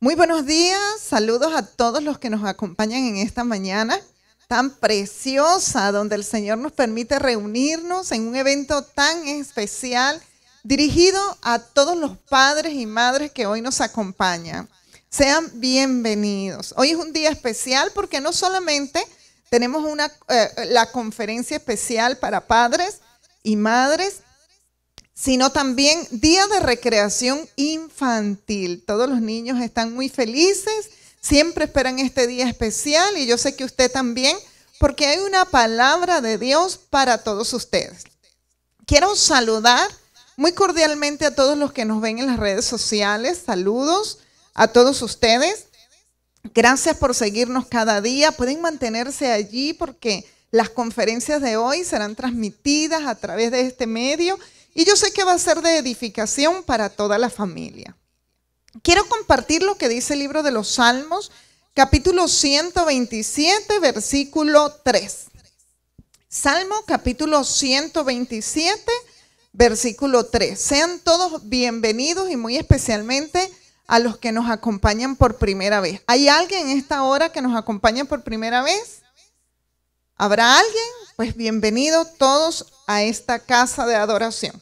Muy buenos días, saludos a todos los que nos acompañan en esta mañana tan preciosa, donde el Señor nos permite reunirnos en un evento tan especial dirigido a todos los padres y madres que hoy nos acompañan. Sean bienvenidos. Hoy es un día especial porque no solamente tenemos una, eh, la conferencia especial para padres y madres, sino también día de recreación infantil. Todos los niños están muy felices, siempre esperan este día especial y yo sé que usted también, porque hay una palabra de Dios para todos ustedes. Quiero saludar muy cordialmente a todos los que nos ven en las redes sociales. Saludos a todos ustedes. Gracias por seguirnos cada día. Pueden mantenerse allí porque las conferencias de hoy serán transmitidas a través de este medio y yo sé que va a ser de edificación para toda la familia. Quiero compartir lo que dice el libro de los Salmos, capítulo 127, versículo 3. Salmo capítulo 127, versículo 3. Sean todos bienvenidos y muy especialmente a los que nos acompañan por primera vez. ¿Hay alguien en esta hora que nos acompaña por primera vez? ¿Habrá alguien? Pues bienvenidos todos a esta casa de adoración.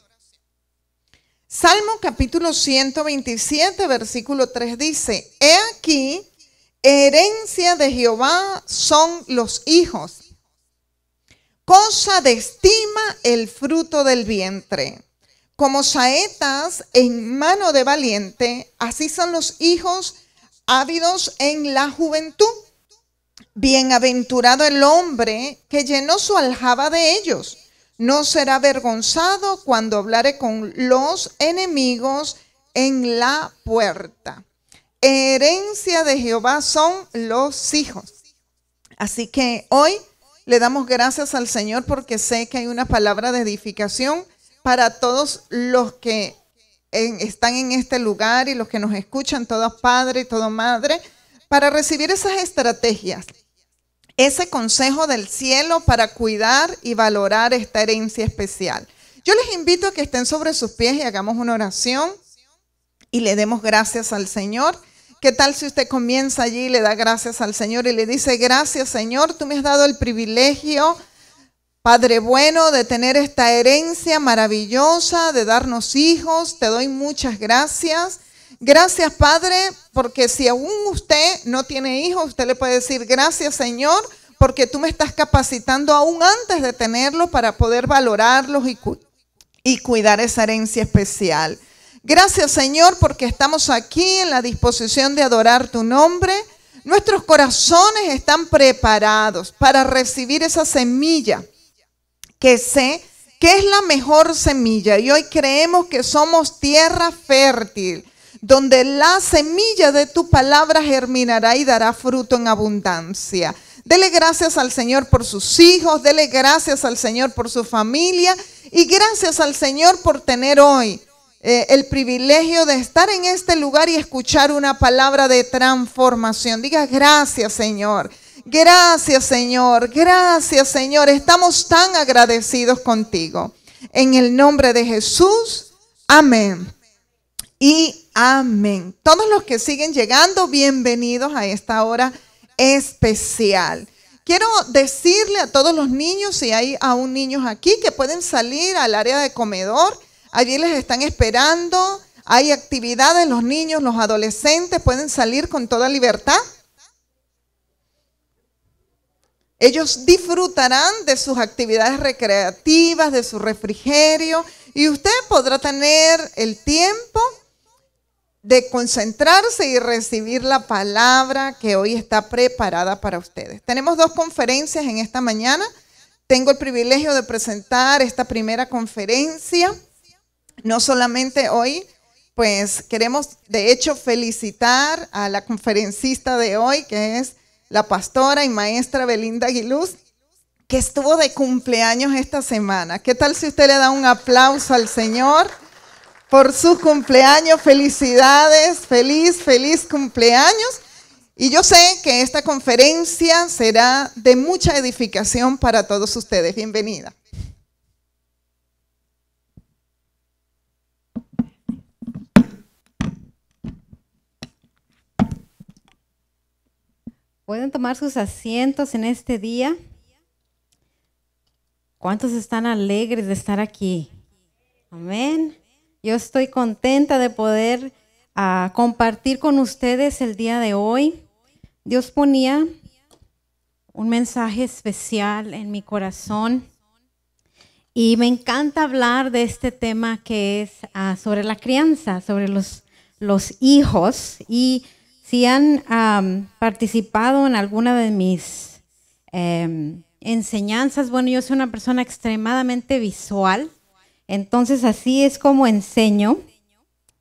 Salmo capítulo 127, versículo 3 dice, He aquí, herencia de Jehová son los hijos, cosa de estima el fruto del vientre. Como saetas en mano de valiente, así son los hijos ávidos en la juventud. Bienaventurado el hombre que llenó su aljaba de ellos. No será avergonzado cuando hablare con los enemigos en la puerta. Herencia de Jehová son los hijos. Así que hoy le damos gracias al Señor porque sé que hay una palabra de edificación para todos los que están en este lugar y los que nos escuchan, todos padre y todo madre, para recibir esas estrategias ese consejo del cielo para cuidar y valorar esta herencia especial. Yo les invito a que estén sobre sus pies y hagamos una oración y le demos gracias al Señor. ¿Qué tal si usted comienza allí y le da gracias al Señor y le dice, gracias Señor, tú me has dado el privilegio, Padre bueno, de tener esta herencia maravillosa, de darnos hijos, te doy muchas gracias. Gracias, Padre, porque si aún usted no tiene hijos, usted le puede decir, gracias, Señor, porque tú me estás capacitando aún antes de tenerlos para poder valorarlos y, cuidar esa herencia especial. Gracias, Señor, porque estamos aquí en la disposición de adorar tu nombre. Nuestros corazones están preparados para recibir esa semilla que sé que es la mejor semilla. Y hoy creemos que somos tierra fértil donde la semilla de tu palabra germinará y dará fruto en abundancia. Dele gracias al Señor por sus hijos, dele gracias al Señor por su familia y gracias al Señor por tener hoy eh, el privilegio de estar en este lugar y escuchar una palabra de transformación. Diga gracias Señor, gracias Señor, gracias Señor. Estamos tan agradecidos contigo. En el nombre de Jesús, amén. Y Amén. Todos los que siguen llegando, bienvenidos a esta hora especial. Quiero decirle a todos los niños, si hay aún niños aquí, que pueden salir al área de comedor. Allí les están esperando. Hay actividades, los niños, los adolescentes pueden salir con toda libertad. Ellos disfrutarán de sus actividades recreativas, de su refrigerio, y usted podrá tener el tiempo de concentrarse y recibir la palabra que hoy está preparada para ustedes. Tenemos dos conferencias en esta mañana. Tengo el privilegio de presentar esta primera conferencia. No solamente hoy, pues queremos de hecho felicitar a la conferencista de hoy, que es la pastora y maestra Belinda Aguiluz, que estuvo de cumpleaños esta semana. ¿Qué tal si usted le da un aplauso al Señor? por su cumpleaños. Felicidades, feliz, feliz cumpleaños. Y yo sé que esta conferencia será de mucha edificación para todos ustedes. Bienvenida. Pueden tomar sus asientos en este día. ¿Cuántos están alegres de estar aquí? Amén. Yo estoy contenta de poder ah, compartir con ustedes el día de hoy. Dios ponía un mensaje especial en mi corazón y me encanta hablar de este tema que es ah, sobre la crianza, sobre los, hijos. Y si han ah, participado en alguna de mis... Em, enseñanzas. Bueno, yo soy una persona extremadamente visual entonces así es como enseño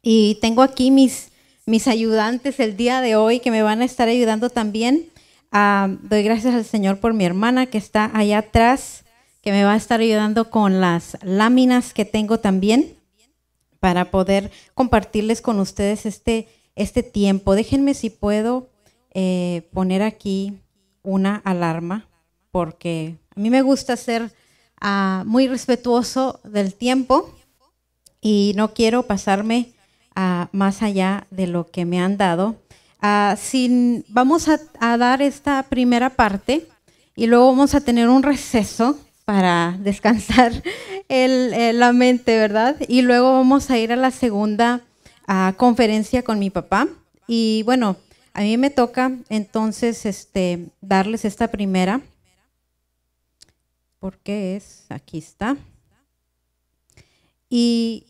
y tengo aquí mis, mis ayudantes el día de hoy que me van a estar ayudando también. Ah, doy gracias al Señor por mi hermana que está allá atrás, que me va a estar ayudando con las láminas que tengo también para poder compartirles con ustedes este, este tiempo. Déjenme si puedo eh, poner aquí una alarma, porque a mí me gusta hacer Ah, muy respetuoso del tiempo y no quiero pasarme ah, más allá de lo que me han dado. Ah, sin, vamos a, dar esta primera parte y luego vamos a tener un receso para descansar eh, la mente, ¿verdad? Y luego vamos a ir a la segunda conferencia con mi papá. Y bueno, a mí me toca entonces este, darles esta primera porque es, aquí está. Y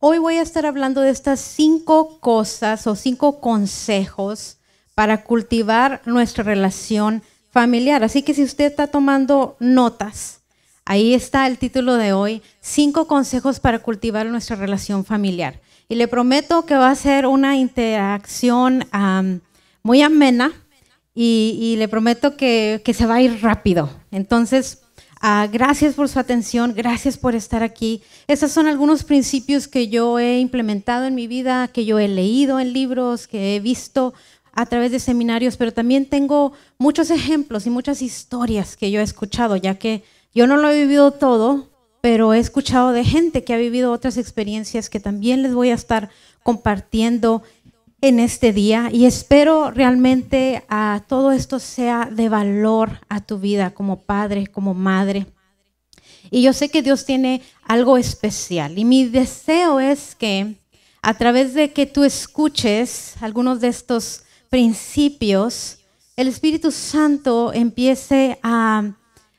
hoy voy a estar hablando de estas cinco cosas o cinco consejos para cultivar nuestra relación familiar. Así que si usted está tomando notas, ahí está el título de hoy, cinco consejos para cultivar nuestra relación familiar. Y le prometo que va a ser una interacción muy amena y, le prometo que, se va a ir rápido. Entonces, ah, gracias por su atención, gracias por estar aquí. Esos son algunos principios que yo he implementado en mi vida, que yo he leído en libros, que he visto a través de seminarios, pero también tengo muchos ejemplos y muchas historias que yo he escuchado, ya que yo no lo he vivido todo, pero he escuchado de gente que ha vivido otras experiencias que también les voy a estar compartiendo en este día y espero realmente a ah, todo esto sea de valor a tu vida como padre, como madre. Y yo sé que Dios tiene algo especial y mi deseo es que a través de que tú escuches algunos de estos principios, el Espíritu Santo empiece a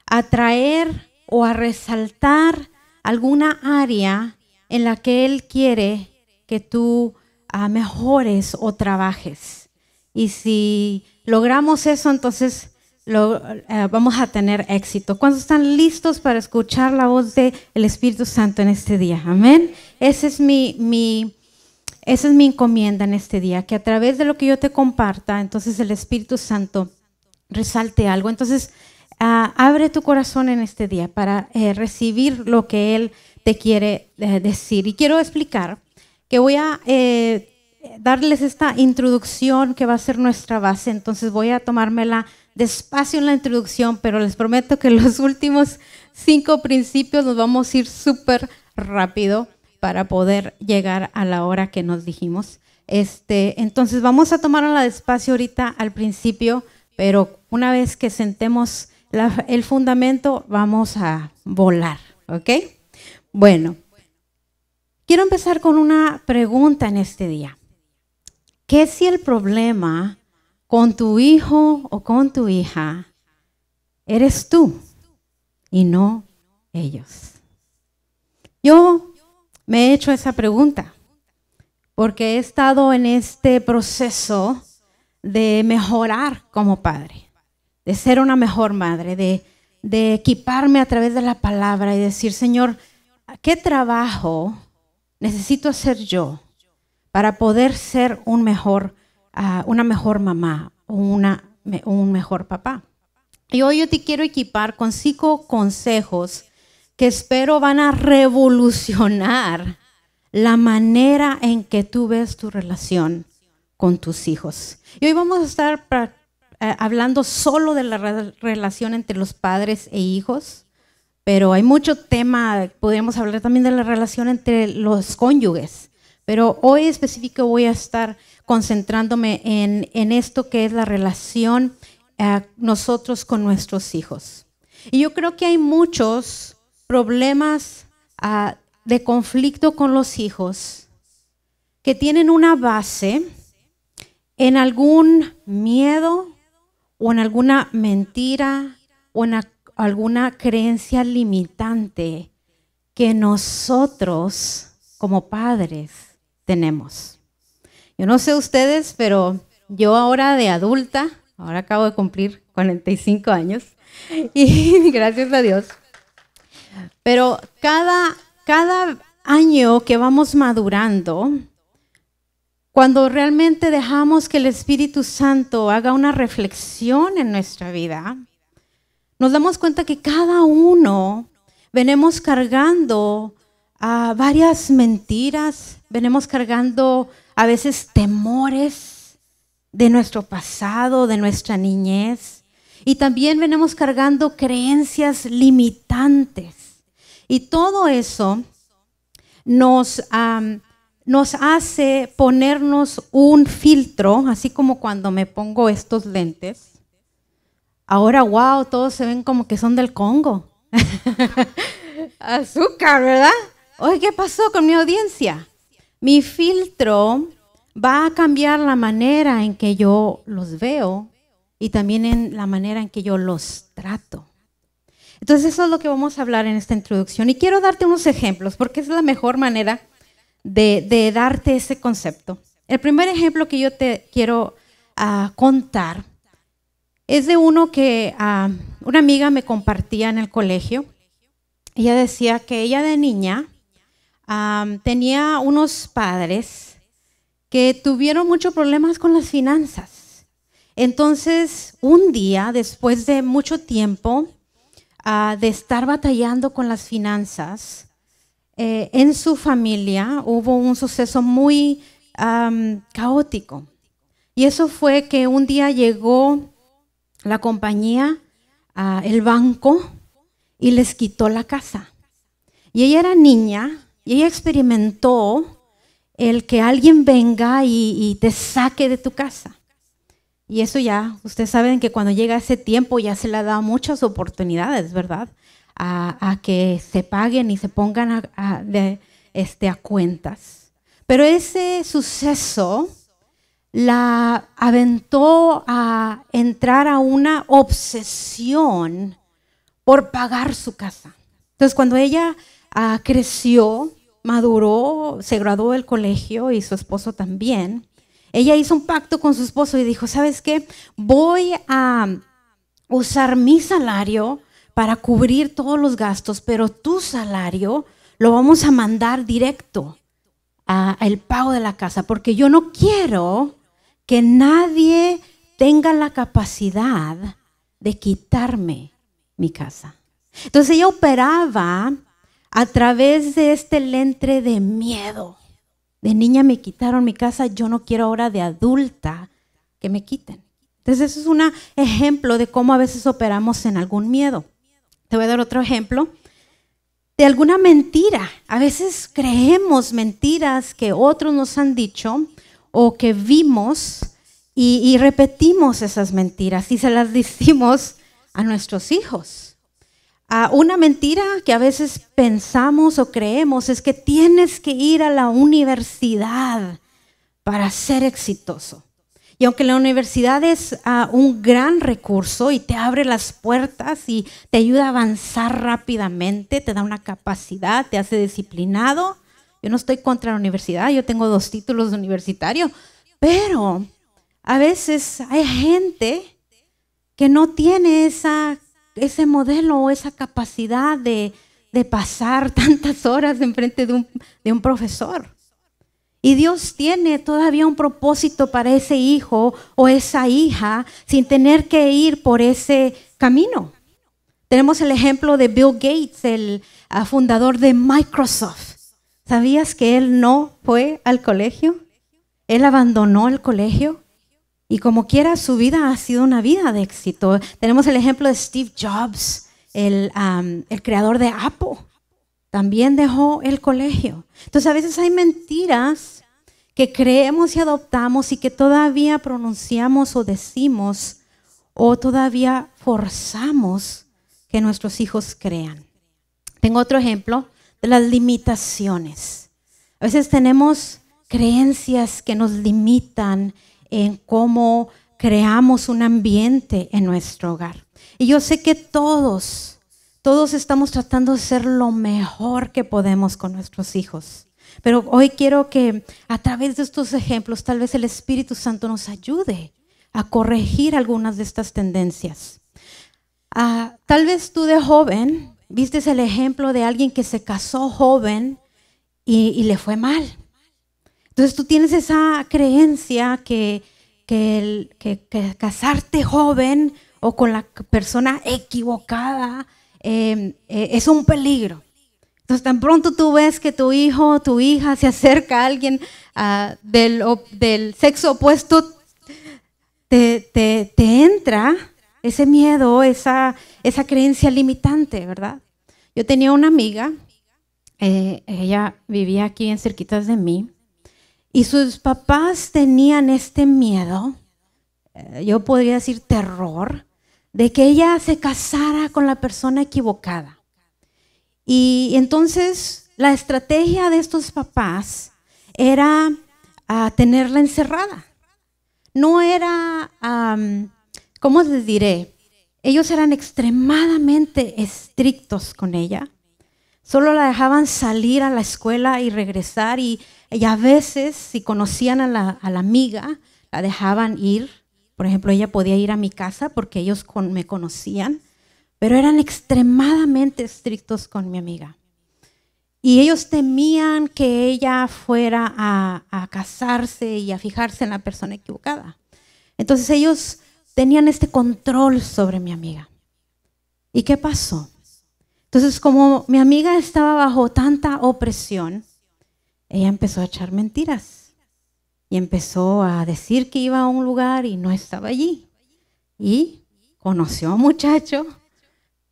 atraer o a resaltar alguna área en la que Él quiere que tú a mejores o trabajes. Y si logramos eso, entonces lo, eh, vamos a tener éxito. cuando están listos para escuchar la voz del el Espíritu Santo en este día? Amén. es mi, mi, esa es mi encomienda en este día, que a través de lo que yo te comparta, entonces el Espíritu Santo resalte algo. Entonces, ah, abre tu corazón en este día para eh, recibir lo que Él te quiere eh, decir. Y quiero explicar que voy a eh, darles esta introducción que va a ser nuestra base. Entonces voy a tomármela despacio en la introducción, pero les prometo que los últimos cinco principios nos vamos a ir súper rápido para poder llegar a la hora que nos dijimos. Este, entonces vamos a tomarla despacio ahorita al principio, pero una vez que sentemos el fundamento vamos a volar, ¿ok? Bueno, Quiero empezar con una pregunta en este día. ¿Qué si el problema con tu hijo o con tu hija eres tú y no ellos? Yo me he hecho esa pregunta porque he estado en este proceso de mejorar como padre, de ser una mejor madre, de, equiparme a través de la palabra y decir, Señor, ¿qué trabajo necesito hacer yo para poder ser ah, una mejor mamá o un mejor papá? Y hoy yo te quiero equipar con cinco consejos que espero van a revolucionar la manera en que tú ves tu relación con tus hijos. Y hoy vamos a estar eh, hablando solo de la relación entre los padres e hijos pero hay mucho tema, podríamos hablar también de la relación entre los cónyuges, pero hoy específico voy a estar concentrándome en, esto que es la relación eh, nosotros con nuestros hijos. Y yo creo que hay muchos problemas ah, de conflicto con los hijos que tienen una base en algún miedo o en alguna mentira o en alguna creencia limitante que nosotros como padres tenemos. Yo no sé ustedes, pero yo ahora de adulta, ahora acabo de cumplir 45 años, y gracias a Dios, pero cada, cada año que vamos madurando, cuando realmente dejamos que el Espíritu Santo haga una reflexión en nuestra vida, nos damos cuenta que cada uno venimos cargando a ah, varias mentiras, venimos cargando a veces temores de nuestro pasado, de nuestra niñez, y también venimos cargando creencias limitantes. Y todo eso nos hace ponernos un filtro, así como cuando me pongo estos lentes Ahora, wow, todos se ven como que son del Congo. Azúcar, ¿verdad? Oye, ¿qué pasó con mi audiencia? Mi filtro va a cambiar la manera en que yo los veo y también en la manera en que yo los trato. Entonces eso es lo que vamos a hablar en esta introducción. Y quiero darte unos ejemplos porque es la mejor manera de, darte ese concepto. El primer ejemplo que yo te quiero ah, contar es de uno que ah, una amiga me compartía en el colegio. Ella decía que ella de niña tenía unos padres que tuvieron muchos problemas con las finanzas. Entonces, un día, después de mucho tiempo ah, de estar batallando con las finanzas, eh, en su familia hubo un suceso muy caótico. Y eso fue que un día llegó la compañía, ah, el banco y les quitó la casa. Y ella era niña y ella experimentó el que alguien venga y, te saque de tu casa. Y eso ya, ustedes saben que cuando llega ese tiempo ya se le ha dado muchas oportunidades, ¿verdad? A, que se paguen y se pongan de, este, a cuentas. Pero ese suceso la aventó a entrar a una obsesión por pagar su casa. Entonces cuando ella ah, creció, maduró, se graduó del colegio y su esposo también, ella hizo un pacto con su esposo y dijo, ¿sabes qué? Voy a usar mi salario para cubrir todos los gastos, pero tu salario lo vamos a mandar directo al pago de la casa, porque yo no quiero que nadie tenga la capacidad de quitarme mi casa. Entonces ella operaba a través de este lente de miedo. De niña me quitaron mi casa, yo no quiero ahora de adulta que me quiten. Entonces eso es un ejemplo de cómo a veces operamos en algún miedo. Te voy a dar otro ejemplo de alguna mentira. A veces creemos mentiras que otros nos han dicho o que vimos y, repetimos esas mentiras y se las decimos a nuestros hijos. Ah, una mentira que a veces pensamos o creemos es que tienes que ir a la universidad para ser exitoso. Y aunque la universidad es ah, un gran recurso y te abre las puertas y te ayuda a avanzar rápidamente, te da una capacidad, te hace disciplinado, yo no estoy contra la universidad, yo tengo dos títulos de universitario, pero a veces hay gente que no tiene esa, ese modelo o esa capacidad de, de pasar tantas horas enfrente de un, de un profesor. Y Dios tiene todavía un propósito para ese hijo o esa hija sin tener que ir por ese camino. Tenemos el ejemplo de Bill Gates, el ah, fundador de Microsoft. ¿Sabías que él no fue al colegio? Él abandonó el colegio y como quiera su vida ha sido una vida de éxito. Tenemos el ejemplo de Steve Jobs, el, creador de Apple. También dejó el colegio. Entonces a veces hay mentiras que creemos y adoptamos y que todavía pronunciamos o decimos o todavía forzamos que nuestros hijos crean. Tengo otro ejemplo las limitaciones. A veces tenemos creencias que nos limitan en cómo creamos un ambiente en nuestro hogar. Y yo sé que todos, todos estamos tratando de ser lo mejor que podemos con nuestros hijos. Pero hoy quiero que a través de estos ejemplos tal vez el Espíritu Santo nos ayude a corregir algunas de estas tendencias. Ah, tal vez tú de joven Viste el ejemplo de alguien que se casó joven y, le fue mal. Entonces tú tienes esa creencia que, casarte joven o con la persona equivocada em, e, es un peligro. Entonces tan pronto tú ves que tu hijo o tu hija se acerca a alguien ah, del, sexo opuesto, te entra ese miedo, esa, esa creencia limitante, ¿verdad? Yo tenía una amiga, eh, ella vivía aquí en cerquitas de mí, y sus papás tenían este miedo, eh, yo podría decir terror, de que ella se casara con la persona equivocada. Y entonces la estrategia de estos papás era ah, tenerla encerrada. No era ¿Cómo les diré? Ellos eran extremadamente estrictos con ella. Solo la dejaban salir a la escuela y regresar y, ella a veces si conocían a la, amiga, la dejaban ir. Por ejemplo, ella podía ir a mi casa porque ellos me conocían, pero eran extremadamente estrictos con mi amiga. Y ellos temían que ella fuera a casarse y a fijarse en la persona equivocada. Entonces ellos tenían este control sobre mi amiga. ¿Y qué pasó? Entonces, como mi amiga estaba bajo tanta opresión, ella empezó a echar mentiras y empezó a decir que iba a un lugar y no estaba allí. Y conoció a un muchacho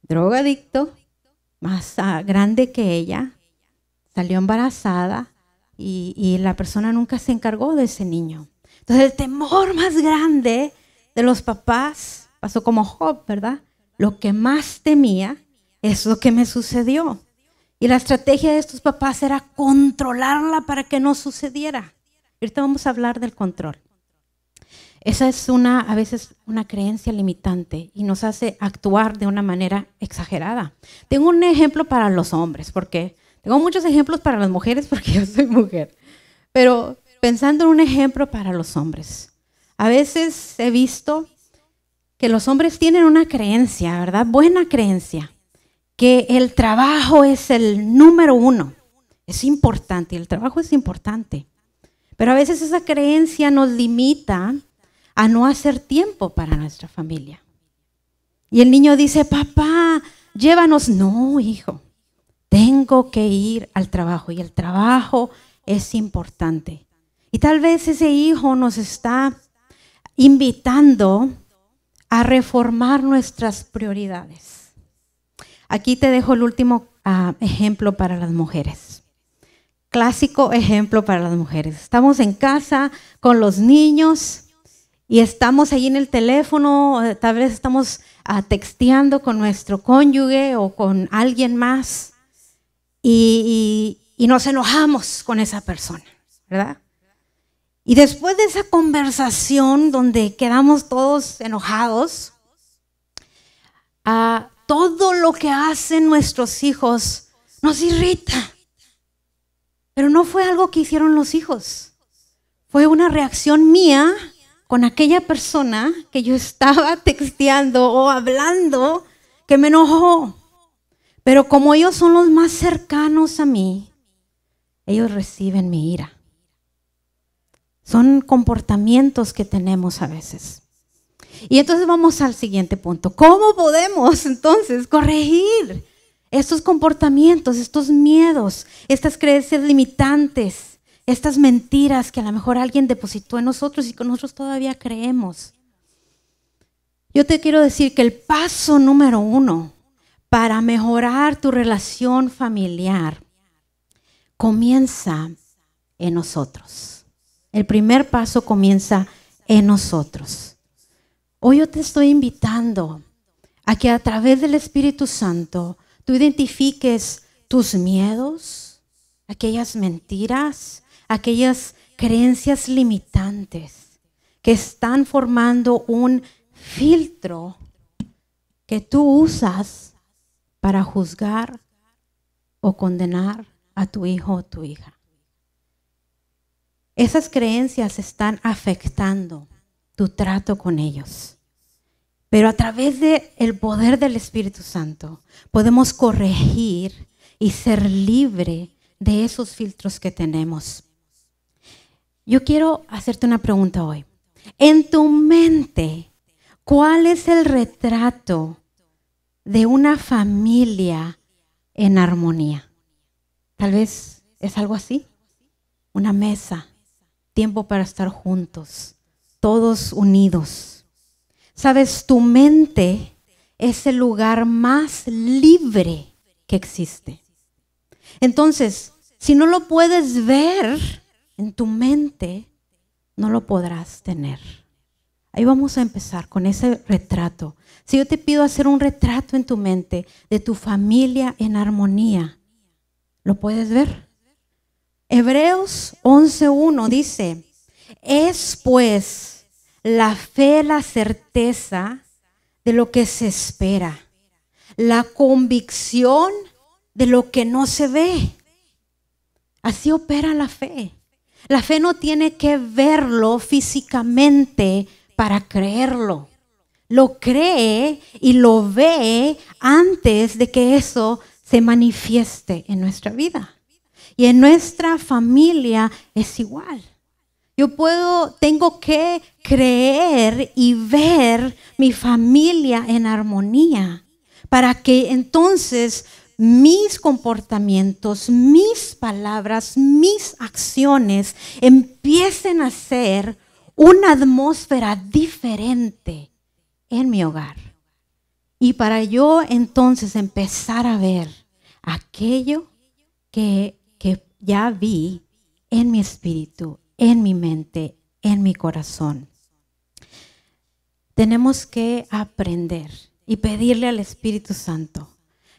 drogadicto, más grande que ella, salió embarazada y, la persona nunca se encargó de ese niño. Entonces, el temor más grande de los papás pasó como Job, ¿verdad? Lo que más temía es lo que me sucedió. Y la estrategia de estos papás era controlarla para que no sucediera. Ahorita vamos a hablar del control. Esa es una, a veces, una creencia limitante y nos hace actuar de una manera exagerada. Tengo un ejemplo para los hombres, porque tengo muchos ejemplos para las mujeres, porque yo soy mujer. Pero pensando en un ejemplo para los hombres. A veces he visto que los hombres tienen una creencia, ¿verdad? Buena creencia, que el trabajo es el número uno. Es importante, el trabajo es importante. Pero a veces esa creencia nos limita a no hacer tiempo para nuestra familia. Y el niño dice, papá, llévanos. No, hijo, tengo que ir al trabajo y el trabajo es importante. Y tal vez ese hijo nos está invitando a reformar nuestras prioridades. Aquí te dejo el último ah, ejemplo para las mujeres. Clásico ejemplo para las mujeres. Estamos en casa con los niños y estamos ahí en el teléfono, tal vez estamos ah, texteando con nuestro cónyuge o con alguien más y, y nos enojamos con esa persona, ¿verdad? Y después de esa conversación donde quedamos todos enojados, ah, todo lo que hacen nuestros hijos nos irrita. Pero no fue algo que hicieron los hijos. Fue una reacción mía con aquella persona que yo estaba texteando o hablando que me enojó. Pero como ellos son los más cercanos a mí, ellos reciben mi ira. Son comportamientos que tenemos a veces. Y entonces vamos al siguiente punto. ¿Cómo podemos entonces corregir estos comportamientos, estos miedos, estas creencias limitantes, estas mentiras que a lo mejor alguien depositó en nosotros y que nosotros todavía creemos? Yo te quiero decir que el paso número uno para mejorar tu relación familiar comienza en nosotros. El primer paso comienza en nosotros. Hoy yo te estoy invitando a que a través del Espíritu Santo tú identifiques tus miedos, aquellas mentiras, aquellas creencias limitantes que están formando un filtro que tú usas para juzgar o condenar a tu hijo o tu hija. Esas creencias están afectando tu trato con ellos. Pero a través del poder del Espíritu Santo podemos corregir y ser libre de esos filtros que tenemos. Yo quiero hacerte una pregunta hoy. En tu mente, ¿cuál es el retrato de una familia en armonía? Tal vez es algo así. Una mesa tiempo para estar juntos, todos unidos. Sabes, tu mente es el lugar más libre que existe. Entonces, si no lo puedes ver en tu mente, no lo podrás tener. Ahí vamos a empezar con ese retrato. Si yo te pido hacer un retrato en tu mente de tu familia en armonía, ¿lo puedes ver? Hebreos 11.1 dice, es pues la fe la certeza de lo que se espera, la convicción de lo que no se ve. Así opera la fe. La fe no tiene que verlo físicamente para creerlo. Lo cree y lo ve antes de que eso se manifieste en nuestra vida. Y en nuestra familia es igual. Yo puedo, tengo que creer y ver mi familia en armonía para que entonces mis comportamientos, mis palabras, mis acciones empiecen a ser una atmósfera diferente en mi hogar. Y para yo entonces empezar a ver aquello que ya vi en mi espíritu, en mi mente, en mi corazón. Tenemos que aprender y pedirle al Espíritu Santo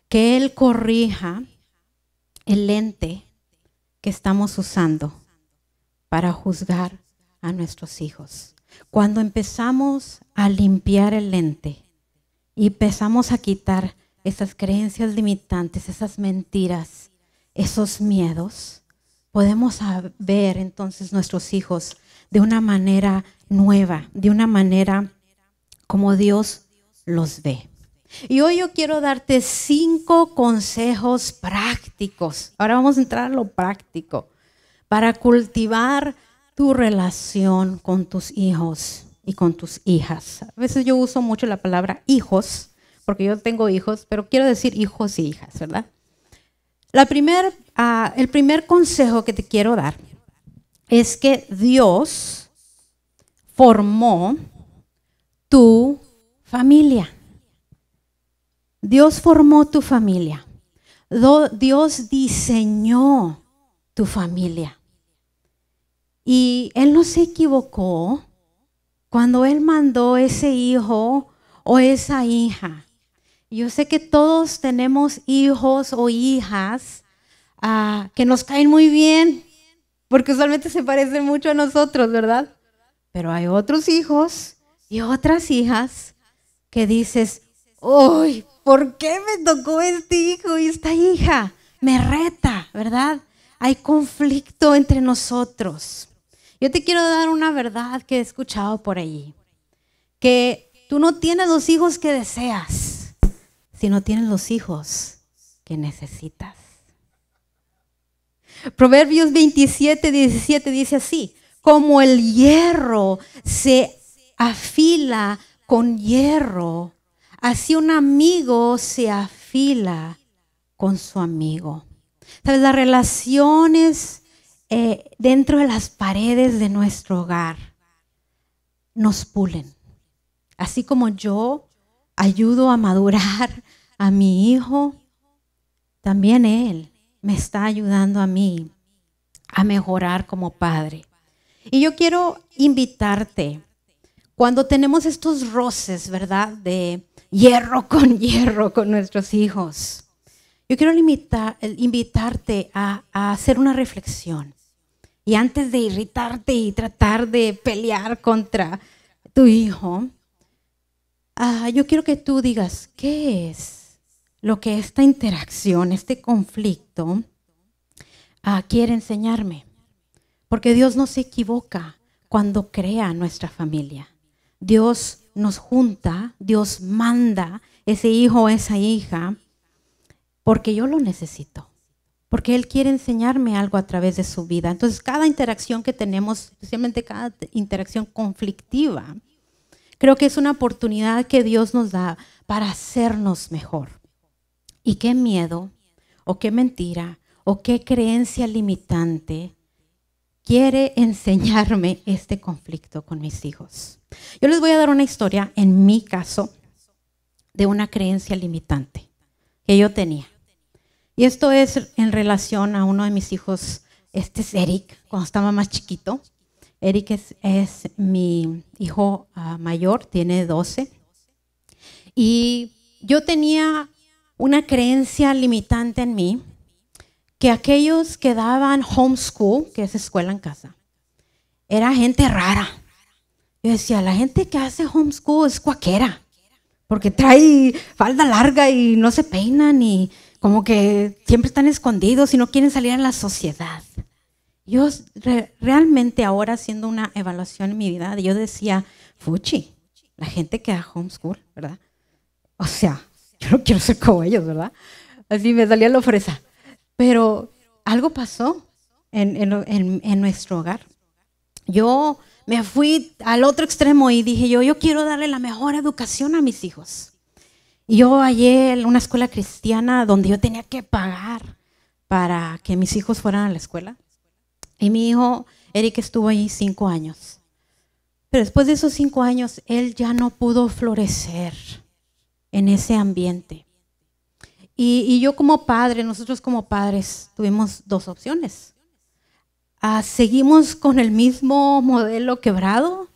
que Él corrija el lente que estamos usando para juzgar a nuestros hijos. Cuando empezamos a limpiar el lente y empezamos a quitar esas creencias limitantes, esas mentiras, esos miedos, podemos ver entonces nuestros hijos de una manera nueva, de una manera como Dios los ve. Y hoy yo quiero darte cinco consejos prácticos. Ahora vamos a entrar a lo práctico para cultivar tu relación con tus hijos y con tus hijas. A veces yo uso mucho la palabra hijos, porque yo tengo hijos, pero quiero decir hijos y hijas, ¿verdad? Ah, el primer consejo que te quiero dar es que Dios formó tu familia. Dios formó tu familia. Dios diseñó tu familia. Y Él no se equivocó cuando Él mandó ese hijo o esa hija yo sé que todos tenemos hijos o hijas ah, que nos caen muy bien, porque usualmente se parecen mucho a nosotros, ¿verdad? Pero hay otros hijos y otras hijas que dices, ¡Uy! ¿Por qué me tocó este hijo y esta hija? Me reta, ¿verdad? Hay conflicto entre nosotros. Yo te quiero dar una verdad que he escuchado por ahí que tú no tienes los hijos que deseas si no tienes los hijos que necesitas. Proverbios 27, 17 dice así, como el hierro se afila con hierro, así un amigo se afila con su amigo. ¿Sabes? Las relaciones eh, dentro de las paredes de nuestro hogar nos pulen. Así como yo ayudo a madurar a mi hijo, también Él me está ayudando a mí a mejorar como padre. Y yo quiero invitarte, cuando tenemos estos roces, ¿verdad? De hierro con hierro con nuestros hijos, yo quiero invitarte a, hacer una reflexión. Y antes de irritarte y tratar de pelear contra tu hijo, ah, yo quiero que tú digas, ¿qué es lo que esta interacción, este conflicto, ah, quiere enseñarme. Porque Dios no se equivoca cuando crea nuestra familia. Dios nos junta, Dios manda ese hijo o esa hija, porque yo lo necesito, porque Él quiere enseñarme algo a través de su vida. Entonces, cada interacción que tenemos, especialmente cada interacción conflictiva, creo que es una oportunidad que Dios nos da para hacernos mejor, ¿Y qué miedo o qué mentira o qué creencia limitante quiere enseñarme este conflicto con mis hijos? Yo les voy a dar una historia, en mi caso, de una creencia limitante que yo tenía. Y esto es en relación a uno de mis hijos, este es Eric, cuando estaba más chiquito. Eric es, mi hijo ah, mayor, tiene 12. Y yo tenía una creencia limitante en mí que aquellos que daban homeschool, que es escuela en casa, era gente rara. Yo decía, la gente que hace homeschool es cuaquera porque trae falda larga y no se peinan y como que siempre están escondidos y no quieren salir a la sociedad. Yo realmente ahora haciendo una evaluación en mi vida, yo decía, fuchi, la gente que da homeschool, ¿verdad? O sea, yo no quiero ser como ellos, ¿verdad? Así me salía la ofreza. Pero algo pasó en, en, en, nuestro hogar. Yo me fui al otro extremo y dije yo, yo quiero darle la mejor educación a mis hijos. Y yo hallé una escuela cristiana donde yo tenía que pagar para que mis hijos fueran a la escuela. Y mi hijo, Eric, estuvo ahí cinco años. Pero después de esos cinco años, él ya no pudo florecer en ese ambiente. Y, yo como padre, nosotros como padres tuvimos dos opciones. Ah, ¿Seguimos con el mismo modelo quebrado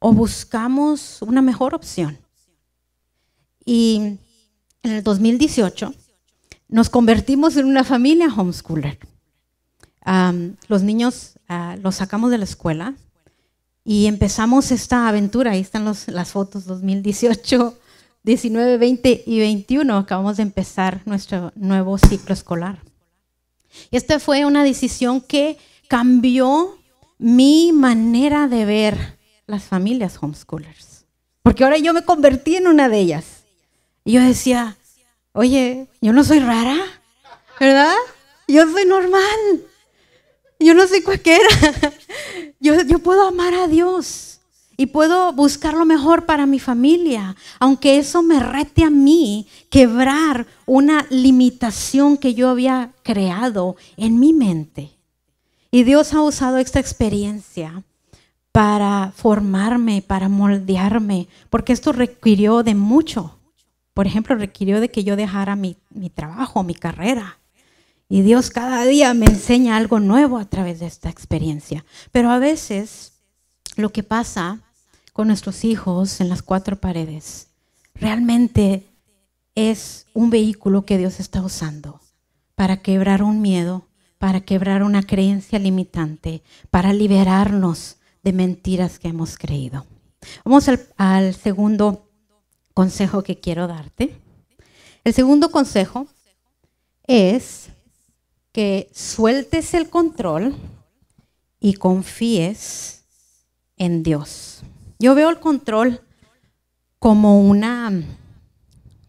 o buscamos una mejor opción? Y en el 2018 nos convertimos en una familia homeschooler. los niños ah, los sacamos de la escuela y empezamos esta aventura. Ahí están las fotos 2018. 19, 20 y 21 acabamos de empezar nuestro nuevo ciclo escolar. Esta fue una decisión que cambió mi manera de ver las familias homeschoolers. Porque ahora yo me convertí en una de ellas. Y yo decía, oye, yo no soy rara, ¿verdad? Yo soy normal. Yo no soy cualquiera. Yo, yo puedo amar a Dios y puedo buscar lo mejor para mi familia, aunque eso me rete a mí quebrar una limitación que yo había creado en mi mente. Y Dios ha usado esta experiencia para formarme, para moldearme, porque esto requirió de mucho. Por ejemplo, requirió de que yo dejara mi, trabajo, mi carrera. Y Dios cada día me enseña algo nuevo a través de esta experiencia. Pero a veces lo que pasa con nuestros hijos en las cuatro paredes. Realmente es un vehículo que Dios está usando para quebrar un miedo, para quebrar una creencia limitante, para liberarnos de mentiras que hemos creído. Vamos al, al segundo consejo que quiero darte. El segundo consejo es que sueltes el control y confíes en Dios. Yo veo el control como una,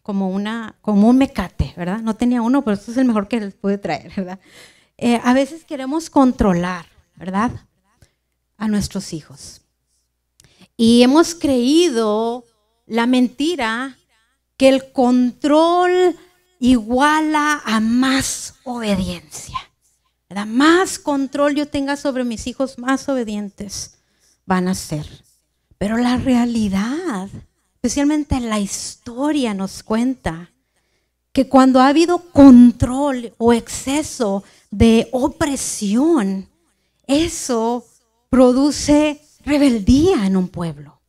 como una, como un mecate, ¿verdad? No tenía uno, pero esto es el mejor que les pude traer, ¿verdad? Eh, a veces queremos controlar, ¿verdad? A nuestros hijos. Y hemos creído la mentira que el control iguala a más obediencia. ¿verdad? Más control yo tenga sobre mis hijos, más obedientes van a ser. Pero la realidad, especialmente la historia nos cuenta que cuando ha habido control o exceso de opresión, eso produce rebeldía en un pueblo.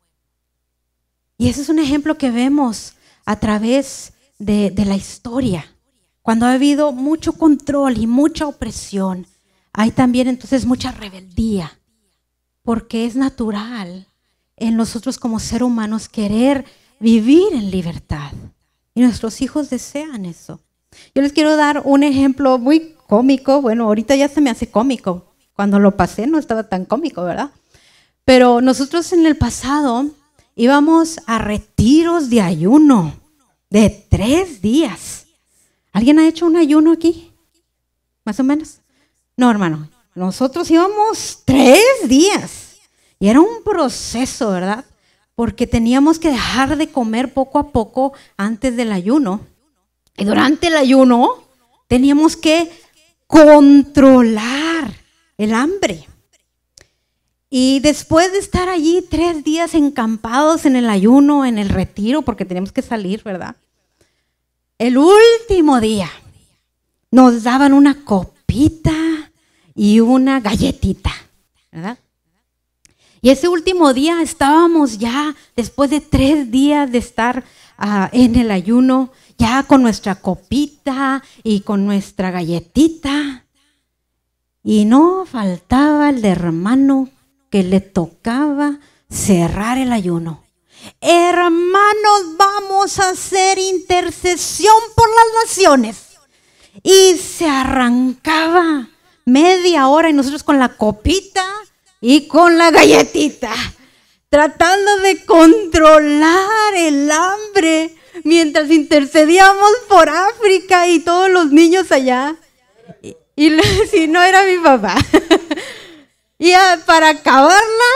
Y ese es un ejemplo que vemos a través de, de, la historia. Cuando ha habido mucho control y mucha opresión, hay también entonces mucha rebeldía, porque es natural en nosotros como ser humanos querer vivir en libertad. Y nuestros hijos desean eso. Yo les quiero dar un ejemplo muy cómico. Bueno, ahorita ya se me hace cómico. Cuando lo pasé no estaba tan cómico, ¿verdad? Pero nosotros en el pasado íbamos a retiros de ayuno de tres días. ¿Alguien ha hecho un ayuno aquí? ¿Más o menos? No, hermano. Nosotros íbamos tres días y era un proceso, ¿verdad? Porque teníamos que dejar de comer poco a poco antes del ayuno. Y durante el ayuno teníamos que controlar el hambre. Y después de estar allí tres días encampados en el ayuno, en el retiro, porque teníamos que salir, ¿verdad? El último día nos daban una copita y una galletita, ¿verdad? Y ese último día estábamos ya, después de tres días de estar ah, en el ayuno, ya con nuestra copita y con nuestra galletita. Y no faltaba el hermano que le tocaba cerrar el ayuno. Hermanos, vamos a hacer intercesión por las naciones. Y se arrancaba media hora y nosotros con la copita y con la galletita, tratando de controlar el hambre mientras intercedíamos por África y todos los niños allá. Y, si no era mi papá. y ah, para acabarla,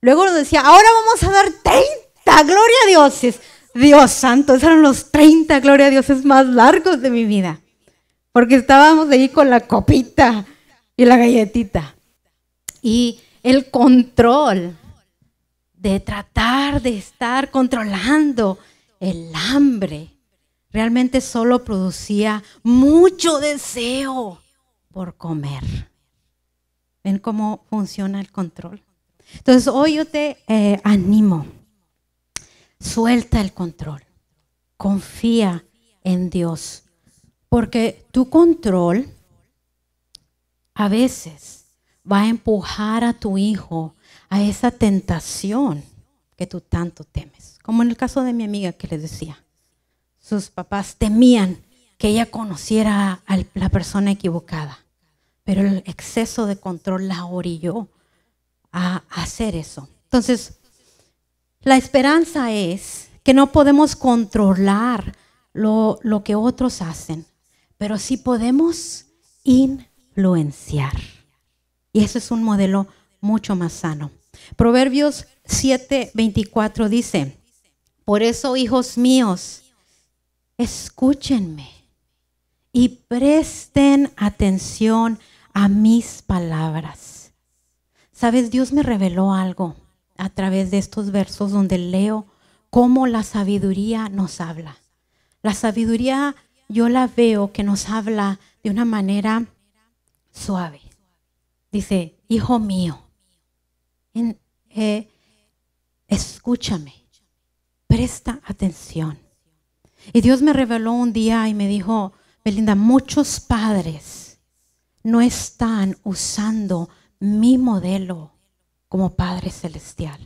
luego nos decía, ahora vamos a dar 30, gloria a dioses. Dios santo, esos eran los 30, gloria a dioses más largos de mi vida. Porque estábamos ahí con la copita y la galletita y el control de tratar de estar controlando el hambre, realmente solo producía mucho deseo por comer. ¿Ven cómo funciona el control? Entonces hoy yo te eh, animo, suelta el control, confía en Dios, porque tu control a veces va a empujar a tu hijo a esa tentación que tú tanto temes. Como en el caso de mi amiga que le decía, sus papás temían que ella conociera a la persona equivocada, pero el exceso de control la orilló a hacer eso. Entonces, la esperanza es que no podemos controlar lo, lo que otros hacen, pero sí podemos influenciar. Y ese es un modelo mucho más sano. Proverbios 7, 24 dice, por eso, hijos míos, escúchenme y presten atención a mis palabras. Sabes, Dios me reveló algo a través de estos versos donde leo cómo la sabiduría nos habla. La sabiduría yo la veo que nos habla de una manera suave dice, hijo mío, eh, escúchame, presta atención. Y Dios me reveló un día y me dijo, Belinda, muchos padres no están usando mi modelo como Padre Celestial.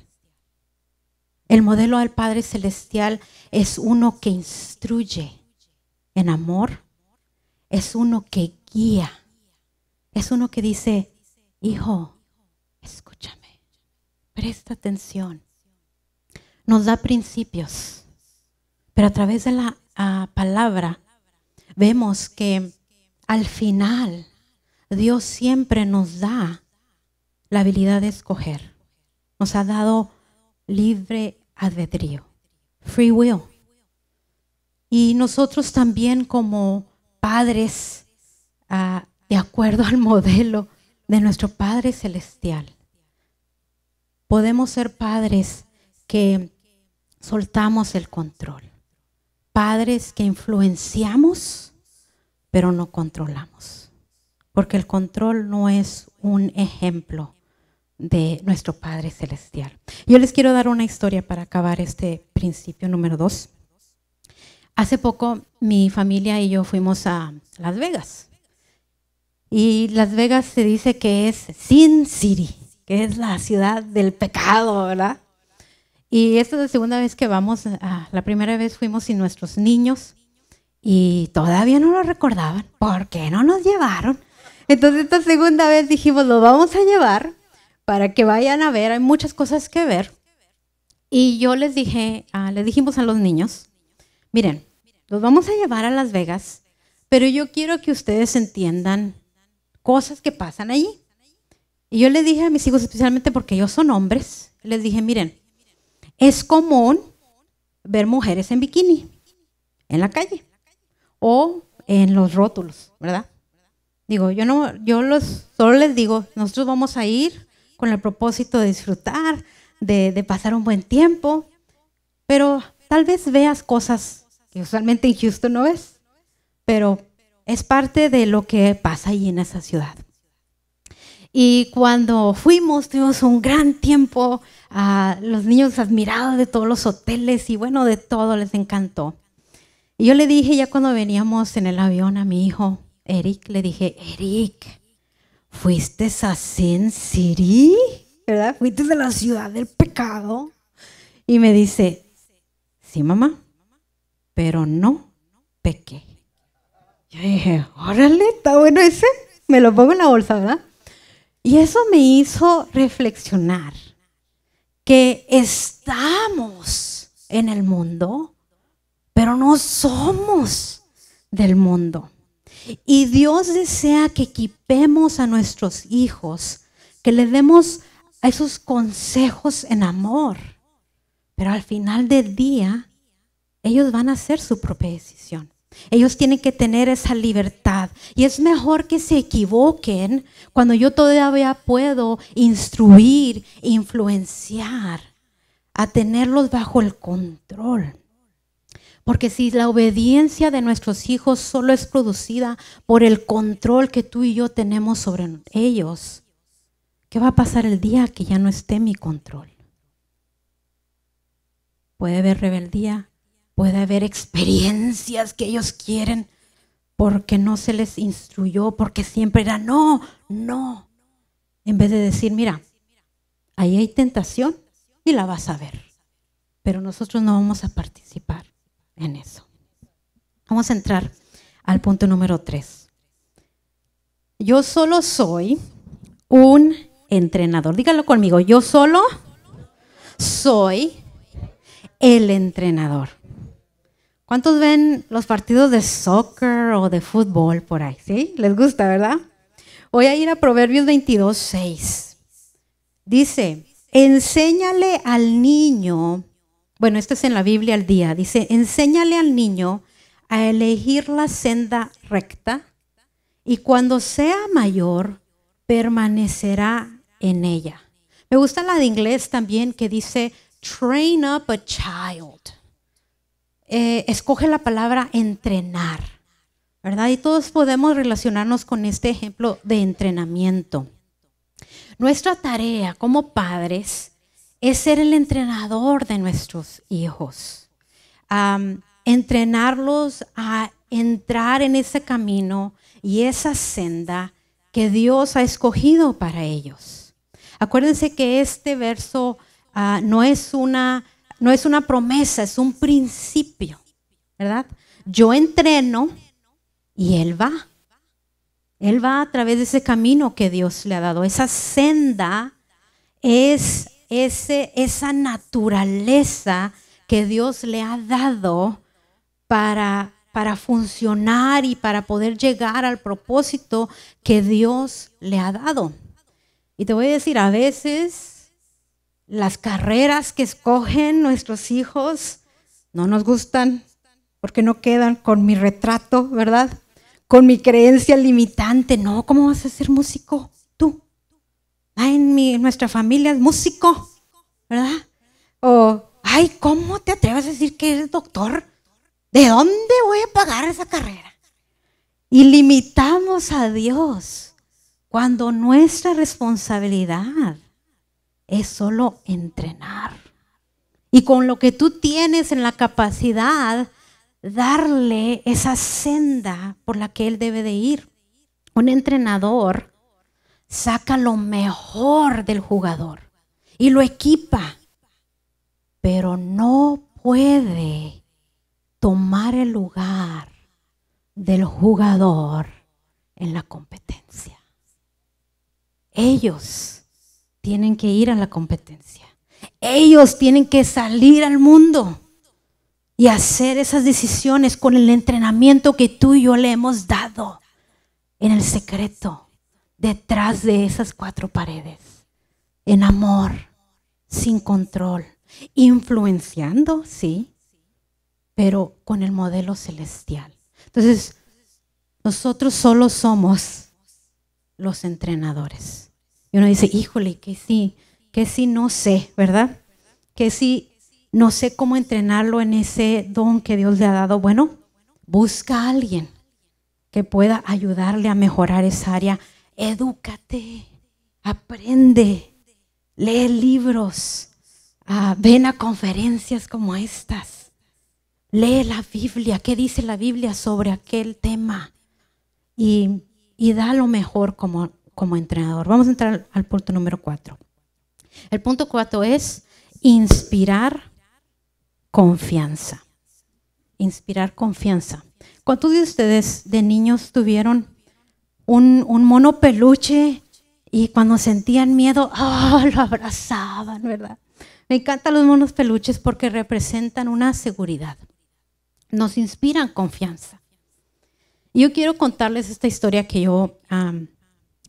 El modelo del Padre Celestial es uno que instruye en amor, es uno que guía, es uno que dice, hijo, escúchame, presta atención. Nos da principios, pero a través de la ah, palabra vemos que al final Dios siempre nos da la habilidad de escoger. Nos ha dado libre albedrío, free will. Y nosotros también como padres, ah, de acuerdo al modelo de nuestro Padre Celestial. Podemos ser padres que soltamos el control, padres que influenciamos, pero no controlamos, porque el control no es un ejemplo de nuestro Padre Celestial. Yo les quiero dar una historia para acabar este principio número dos. Hace poco mi familia y yo fuimos a Las Vegas y Las Vegas se dice que es Sin City, que es la ciudad del pecado, ¿verdad? Y esta es la segunda vez que vamos. la primera vez fuimos sin nuestros niños y todavía no lo recordaban. ¿Por qué no nos llevaron? Entonces esta segunda vez dijimos, lo vamos a llevar para que vayan a ver. Hay muchas cosas que ver. Y yo les dije, ah, les dijimos a los niños, miren, los vamos a llevar a Las Vegas, pero yo quiero que ustedes entiendan cosas que pasan allí. Y yo le dije a mis hijos, especialmente porque ellos son hombres, les dije, miren, es común ver mujeres en bikini en la calle o en los rótulos, ¿verdad? Digo, yo no, yo los, solo les digo, nosotros vamos a ir con el propósito de disfrutar, de, de pasar un buen tiempo, pero tal vez veas cosas que usualmente en Houston no ves, pero es parte de lo que pasa ahí en esa ciudad. Y cuando fuimos, tuvimos un gran tiempo, ah, los niños admirados de todos los hoteles y bueno, de todo les encantó. Y yo le dije ya cuando veníamos en el avión a mi hijo, Eric, le dije, Eric, ¿fuiste a Sin City? ¿Verdad? ¿Fuiste de la ciudad del pecado? Y me dice, sí, mamá, pero no pequé. Yo dije, órale, está bueno ese, me lo pongo en la bolsa, ¿verdad? Y eso me hizo reflexionar que estamos en el mundo, pero no somos del mundo. Y Dios desea que equipemos a nuestros hijos, que le demos esos consejos en amor. Pero al final del día, ellos van a hacer su propia decisión. Ellos tienen que tener esa libertad. Y es mejor que se equivoquen cuando yo todavía puedo instruir, influenciar, a tenerlos bajo el control. Porque si la obediencia de nuestros hijos solo es producida por el control que tú y yo tenemos sobre ellos, ¿qué va a pasar el día que ya no esté mi control? Puede haber rebeldía, puede haber experiencias que ellos quieren porque no se les instruyó, porque siempre era no, no. En vez de decir, mira, ahí hay tentación y la vas a ver, pero nosotros no vamos a participar en eso. Vamos a entrar al punto número tres. Yo solo soy un entrenador. Dígalo conmigo, yo solo soy el entrenador. ¿Cuántos ven los partidos de soccer o de fútbol por ahí? ¿Sí? ¿Les gusta, verdad? Voy a ir a Proverbios 22, 6. Dice, enséñale al niño, bueno, esto es en la Biblia al día, dice, enséñale al niño a elegir la senda recta y cuando sea mayor permanecerá en ella. Me gusta la de inglés también que dice, train up a child. Eh, escoge la palabra entrenar, ¿verdad? Y todos podemos relacionarnos con este ejemplo de entrenamiento. Nuestra tarea como padres es ser el entrenador de nuestros hijos, entrenarlos a entrar en ese camino y esa senda que Dios ha escogido para ellos. Acuérdense que este verso ah, no es una no es una promesa, es un principio, ¿verdad? Yo entreno y Él va. Él va a través de ese camino que Dios le ha dado. Esa senda es ese, esa naturaleza que Dios le ha dado para, para funcionar y para poder llegar al propósito que Dios le ha dado. Y te voy a decir, a veces las carreras que escogen nuestros hijos no nos gustan porque no quedan con mi retrato, ¿verdad? Con mi creencia limitante. No, ¿cómo vas a ser músico tú? Ay, ah, en, nuestra familia es músico, ¿verdad? O, ay, ¿cómo te atreves a decir que eres doctor? ¿De dónde voy a pagar esa carrera? Y limitamos a Dios cuando nuestra responsabilidad es solo entrenar. Y con lo que tú tienes en la capacidad, darle esa senda por la que él debe de ir. Un entrenador saca lo mejor del jugador y lo equipa, pero no puede tomar el lugar del jugador en la competencia. Ellos tienen que ir a la competencia. Ellos tienen que salir al mundo y hacer esas decisiones con el entrenamiento que tú y yo le hemos dado en el secreto, detrás de esas cuatro paredes, en amor, sin control, influenciando, sí, pero con el modelo celestial. Entonces, nosotros solo somos los entrenadores. Y uno dice, híjole, que sí, que sí no sé, ¿verdad? Que sí no sé cómo entrenarlo en ese don que Dios le ha dado. Bueno, busca a alguien que pueda ayudarle a mejorar esa área. Edúcate, aprende, lee libros, ah, ven a conferencias como estas, lee la Biblia, qué dice la Biblia sobre aquel tema y, y da lo mejor como, como entrenador. Vamos a entrar al, punto número cuatro. El punto cuatro es inspirar confianza. Inspirar confianza. ¿Cuántos de ustedes de niños tuvieron un, mono peluche y cuando sentían miedo, ¡ah! lo abrazaban, ¿verdad? Me encantan los monos peluches porque representan una seguridad. Nos inspiran confianza. Yo quiero contarles esta historia que yo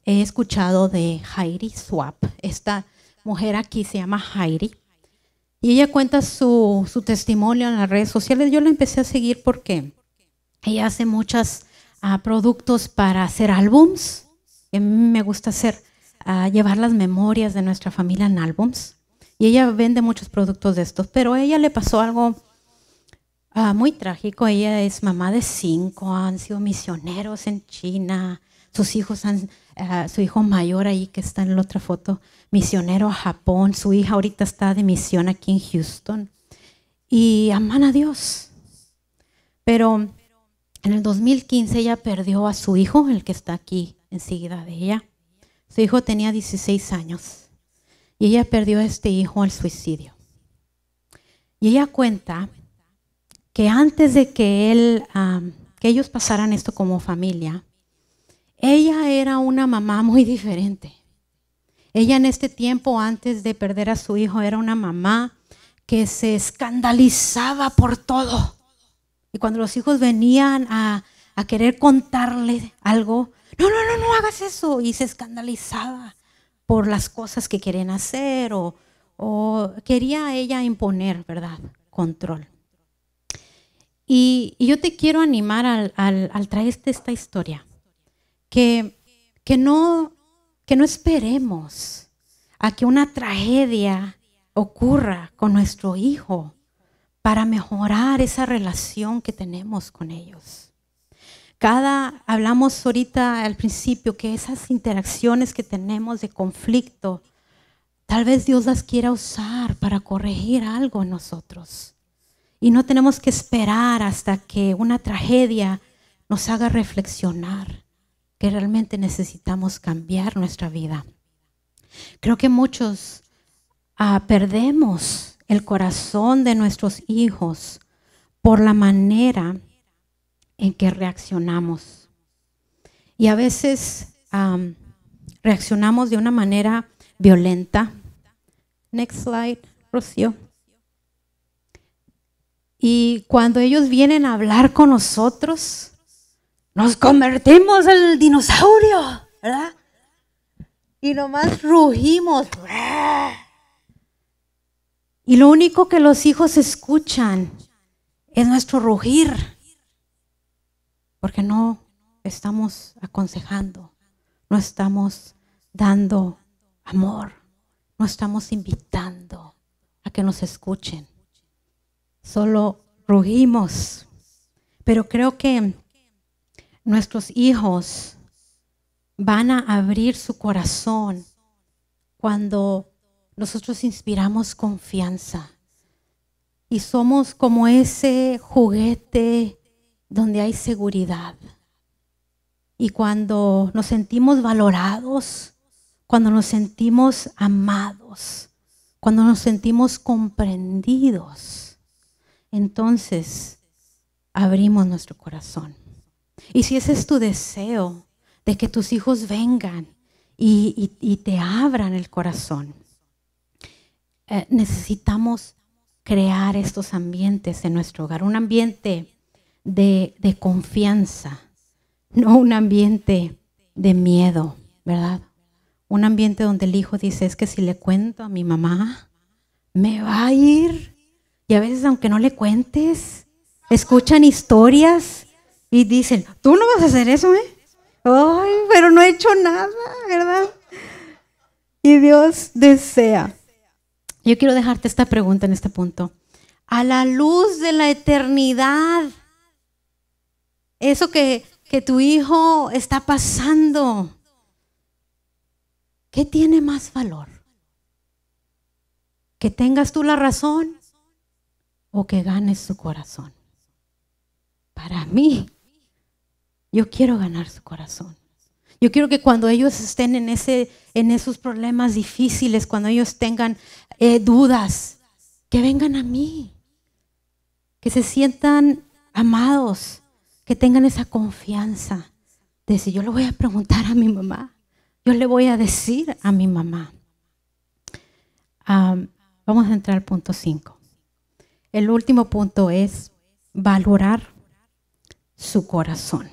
he escuchado de Heidi Swap. Esta mujer aquí se llama Heidi. Y ella cuenta su, su testimonio en las redes sociales. Yo la empecé a seguir porque ella hace muchos ah, productos para hacer álbums. A me gusta hacer, ah, llevar las memorias de nuestra familia en álbums. Y ella vende muchos productos de estos. Pero a ella le pasó algo ah, muy trágico. Ella es mamá de cinco, han sido misioneros en China. Sus hijos han su hijo mayor ahí que está en la otra foto, misionero a Japón, su hija ahorita está de misión aquí en Houston. Y aman a Dios. Pero en el 2015 ella perdió a su hijo, el que está aquí enseguida de ella. Su hijo tenía 16 años y ella perdió a este hijo al suicidio. Y ella cuenta que antes de que él, ah, que ellos pasaran esto como familia, ella era una mamá muy diferente. Ella en este tiempo, antes de perder a su hijo, era una mamá que se escandalizaba por todo. Y cuando los hijos venían a, querer contarle algo, no, no, no, no hagas eso. Y se escandalizaba por las cosas que querían hacer o, quería ella imponer, ¿verdad? Control. Y, yo te quiero animar al, al, al esta historia que, no, que no esperemos a que una tragedia ocurra con nuestro hijo para mejorar esa relación que tenemos con ellos. Cada, hablamos ahorita al principio que esas interacciones que tenemos de conflicto, tal vez Dios las quiera usar para corregir algo en nosotros. Y no tenemos que esperar hasta que una tragedia nos haga reflexionar que realmente necesitamos cambiar nuestra vida. Creo que muchos ah, perdemos el corazón de nuestros hijos por la manera en que reaccionamos. Y a veces reaccionamos de una manera violenta. Next slide, Rocío. Y cuando ellos vienen a hablar con nosotros, nos convertimos en el dinosaurio, ¿verdad? Y nomás rugimos. Y lo único que los hijos escuchan es nuestro rugir, porque no estamos aconsejando, no estamos dando amor, no estamos invitando a que nos escuchen, solo rugimos. Pero creo que nuestros hijos van a abrir su corazón cuando nosotros inspiramos confianza y somos como ese juguete donde hay seguridad. Y cuando nos sentimos valorados, cuando nos sentimos amados, cuando nos sentimos comprendidos, entonces abrimos nuestro corazón. Y si ese es tu deseo, de que tus hijos vengan y, te abran el corazón, eh, necesitamos crear estos ambientes en nuestro hogar, un ambiente de, de confianza, no un ambiente de miedo, ¿verdad? Un ambiente donde el hijo dice, es que si le cuento a mi mamá, me va a ir. Y a veces, aunque no le cuentes, escuchan historias y dicen, tú no vas a hacer eso, ¿eh? Ay, pero no he hecho nada, ¿verdad? Y Dios desea. Yo quiero dejarte esta pregunta en este punto. A la luz de la eternidad, eso que, que tu hijo está pasando, ¿qué tiene más valor? ¿Que tengas tú la razón o que ganes su corazón? Para mí, yo quiero ganar su corazón. Yo quiero que cuando ellos estén en, ese, en esos problemas difíciles, cuando ellos tengan eh, dudas, que vengan a mí, que se sientan amados, que tengan esa confianza de si yo le voy a preguntar a mi mamá, yo le voy a decir a mi mamá. vamos a entrar al punto 5. El último punto es valorar su corazón.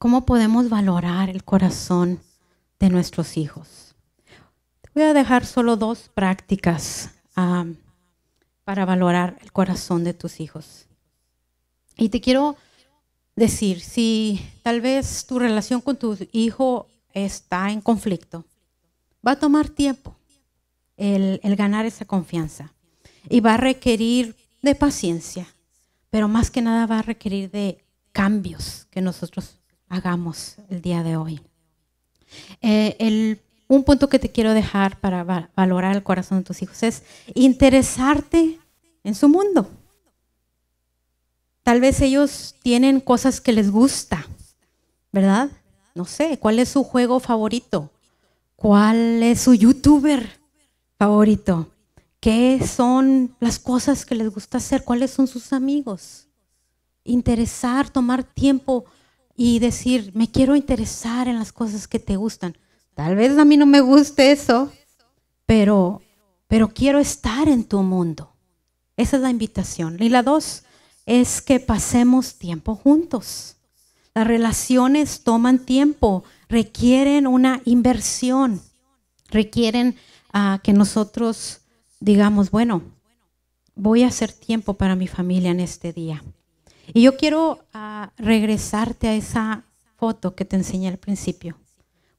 ¿Cómo podemos valorar el corazón de nuestros hijos? Te Voy a dejar solo dos prácticas ah, para valorar el corazón de tus hijos. Y te quiero decir, si tal vez tu relación con tu hijo está en conflicto, va a tomar tiempo el, ganar esa confianza y va a requerir de paciencia, pero más que nada va a requerir de cambios que nosotros hagamos el día de hoy. Eh, un punto que te quiero dejar para valorar el corazón de tus hijos es interesarte en su mundo. Tal vez ellos tienen cosas que les gusta, ¿verdad? No sé, ¿cuál es su juego favorito? ¿Cuál es su youtuber favorito? ¿Qué son las cosas que les gusta hacer? ¿Cuáles son sus amigos? Interesar, tomar tiempo y decir, me quiero interesar en las cosas que te gustan. Tal vez a mí no me guste eso, pero, pero quiero estar en tu mundo. Esa es la invitación. Y la dos es que pasemos tiempo juntos. Las relaciones toman tiempo, requieren una inversión, requieren ah, que nosotros digamos, bueno, voy a hacer tiempo para mi familia en este día. Y yo quiero ah, regresarte a esa foto que te enseñé al principio.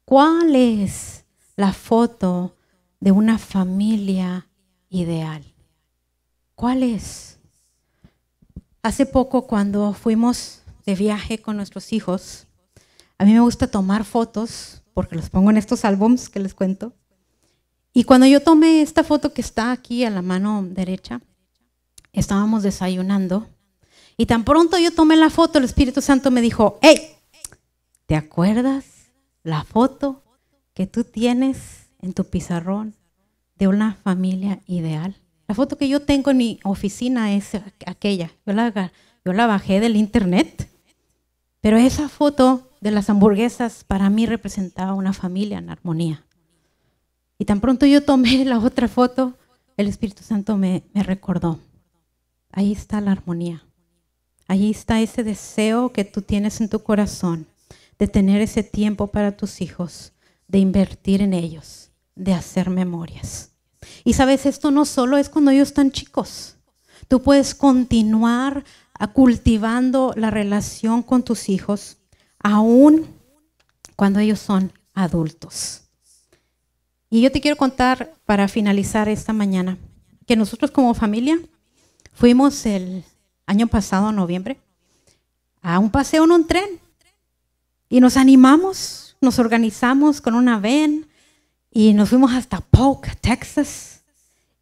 ¿Cuál es la foto de una familia ideal? ¿Cuál es? Hace poco cuando fuimos de viaje con nuestros hijos, a mí me gusta tomar fotos porque los pongo en estos álbumes que les cuento. Y cuando yo tomé esta foto que está aquí a la mano derecha, estábamos desayunando y tan pronto yo tomé la foto, el Espíritu Santo me dijo, hey, ¿te acuerdas la foto que tú tienes en tu pizarrón de una familia ideal? La foto que yo tengo en mi oficina es aquella. Yo la, bajé del internet, pero esa foto de las hamburguesas para mí representaba una familia en armonía. Y tan pronto yo tomé la otra foto, el Espíritu Santo me recordó. Ahí está la armonía. Ahí está ese deseo que tú tienes en tu corazón de tener ese tiempo para tus hijos, de invertir en ellos, de hacer memorias. Y sabes, esto no solo es cuando ellos están chicos. Tú puedes continuar cultivando la relación con tus hijos aún cuando ellos son adultos. Y yo te quiero contar para finalizar esta mañana que nosotros como familia fuimos el año pasado, en noviembre, a un paseo en un tren. Y nos animamos, nos organizamos con una van y nos fuimos hasta Polk, Texas.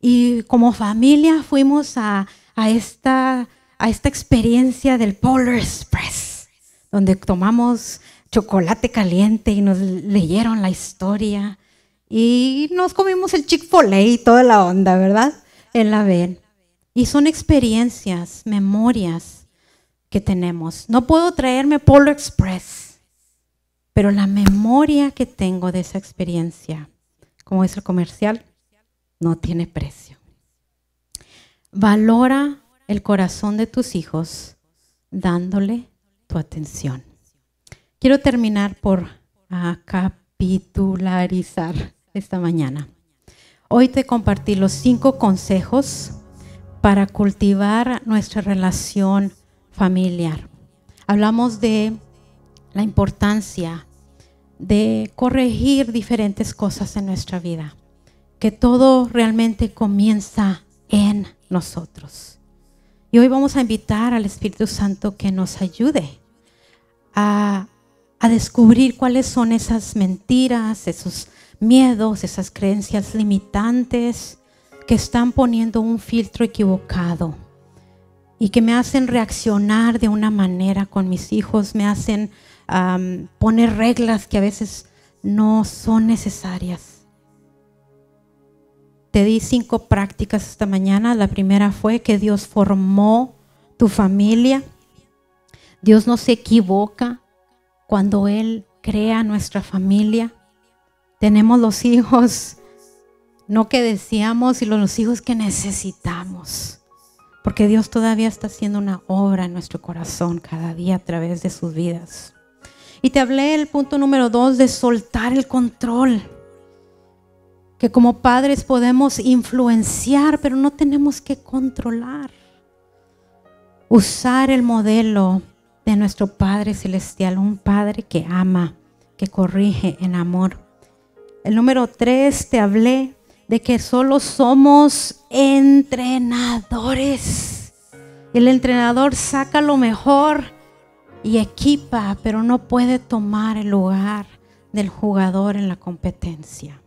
Y como familia fuimos a, esta, a esta experiencia del Polar Express, donde tomamos chocolate caliente y nos leyeron la historia y nos comimos el Chick-fil-A y toda la onda, ¿verdad? En la ven. Y son experiencias, memorias que tenemos. No puedo traerme Polo Express, pero la memoria que tengo de esa experiencia, como es el comercial, no tiene precio. Valora el corazón de tus hijos dándole tu atención. Quiero terminar por capitularizar esta mañana. Hoy te compartí los cinco consejos para cultivar nuestra relación familiar. Hablamos de la importancia de corregir diferentes cosas en nuestra vida, que todo realmente comienza en nosotros. Y hoy vamos a invitar al Espíritu Santo que nos ayude a, a descubrir cuáles son esas mentiras, esos miedos, esas creencias limitantes que están poniendo un filtro equivocado y que me hacen reaccionar de una manera con mis hijos, me hacen poner reglas que a veces no son necesarias. Te di cinco prácticas esta mañana. La primera fue que Dios formó tu familia. Dios no se equivoca cuando Él crea nuestra familia. Tenemos los hijos no que deseamos y los hijos que necesitamos. Porque Dios todavía está haciendo una obra en nuestro corazón cada día a través de sus vidas. Y te hablé el punto número dos de soltar el control. Que como padres podemos influenciar, pero no tenemos que controlar. Usar el modelo de nuestro Padre Celestial, un Padre que ama, que corrige en amor. El número tres, te hablé de que solo somos entrenadores. El entrenador saca lo mejor y equipa, pero no puede tomar el lugar del jugador en la competencia.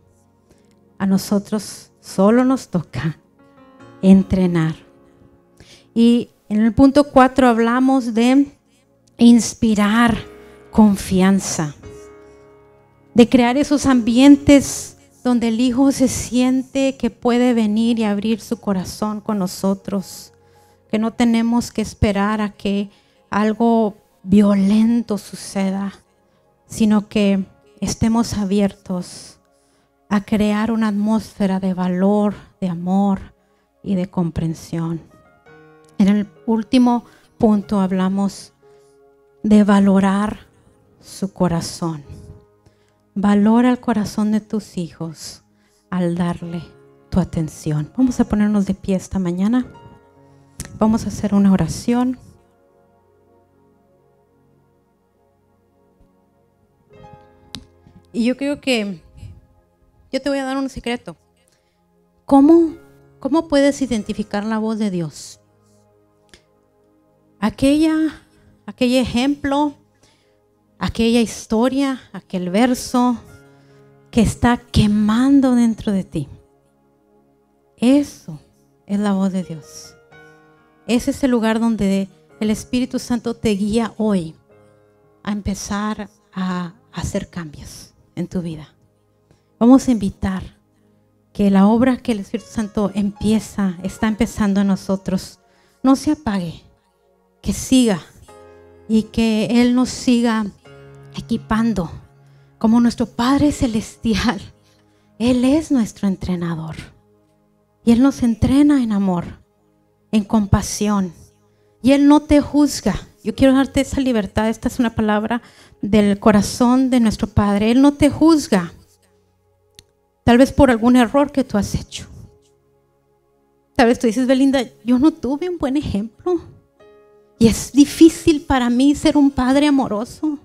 A nosotros solo nos toca entrenar. Y en el punto 4 hablamos de inspirar confianza, de crear esos ambientes donde el Hijo se siente que puede venir y abrir su corazón con nosotros, que no tenemos que esperar a que algo violento suceda, sino que estemos abiertos a crear una atmósfera de valor, de amor y de comprensión. En el último punto hablamos de valorar su corazón valora el corazón de tus hijos al darle tu atención. Vamos a ponernos de pie esta mañana. Vamos a hacer una oración. Y yo creo que yo te voy a dar un secreto. ¿Cómo, cómo puedes identificar la voz de Dios? Aquella, aquel ejemplo aquella historia, aquel verso que está quemando dentro de ti. Eso es la voz de Dios. Ese es el lugar donde el Espíritu Santo te guía hoy a empezar a hacer cambios en tu vida. Vamos a invitar que la obra que el Espíritu Santo empieza, está empezando en nosotros, no se apague, que siga y que Él nos siga equipando, como nuestro Padre Celestial. Él es nuestro entrenador. Y Él nos entrena en amor, en compasión. Y Él no te juzga. Yo quiero darte esa libertad. Esta es una palabra del corazón de nuestro Padre. Él no te juzga. Tal vez por algún error que tú has hecho. Tal vez tú dices, Belinda, yo no tuve un buen ejemplo. Y es difícil para mí ser un padre amoroso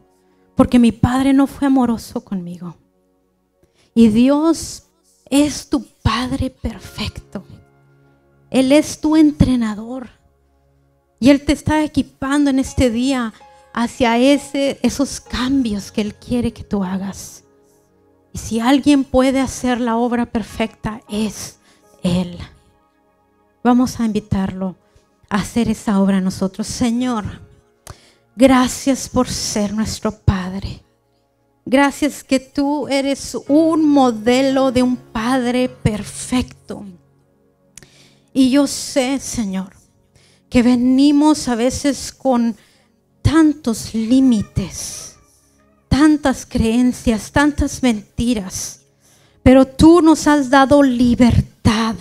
porque mi padre no fue amoroso conmigo. Y Dios es tu Padre perfecto. Él es tu entrenador. Y Él te está equipando en este día hacia ese, esos cambios que Él quiere que tú hagas. Y si alguien puede hacer la obra perfecta, es Él. Vamos a invitarlo a hacer esa obra nosotros. Señor, Gracias por ser nuestro Padre. Gracias que tú eres un modelo de un Padre perfecto. Y yo sé, Señor, que venimos a veces con tantos límites, tantas creencias, tantas mentiras, pero tú nos has dado libertad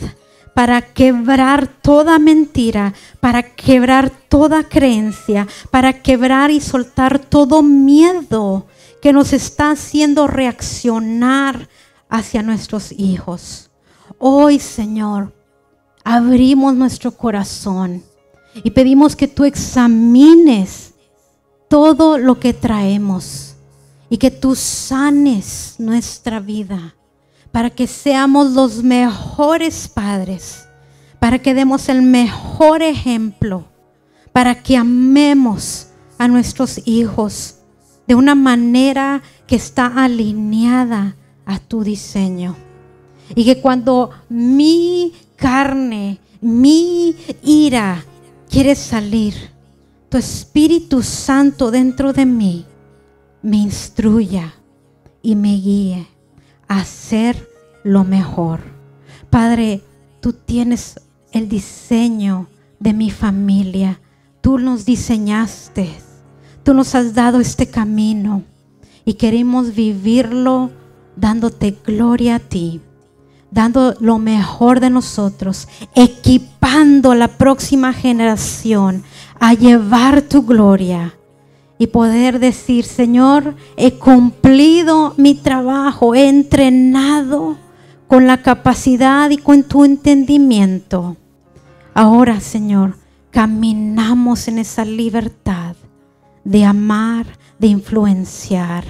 para quebrar toda mentira, para quebrar toda creencia, para quebrar y soltar todo miedo que nos está haciendo reaccionar hacia nuestros hijos. Hoy, Señor, abrimos nuestro corazón y pedimos que tú examines todo lo que traemos y que tú sanes nuestra vida para que seamos los mejores padres, para que demos el mejor ejemplo, para que amemos a nuestros hijos de una manera que está alineada a tu diseño. Y que cuando mi carne, mi ira quiere salir, tu Espíritu Santo dentro de mí me instruya y me guíe hacer lo mejor. Padre, tú tienes el diseño de mi familia. Tú nos diseñaste. Tú nos has dado este camino y queremos vivirlo dándote gloria a ti, dando lo mejor de nosotros, equipando a la próxima generación a llevar tu gloria y poder decir, Señor, he cumplido mi trabajo, he entrenado con la capacidad y con tu entendimiento. Ahora, Señor, caminamos en esa libertad de amar, de influenciar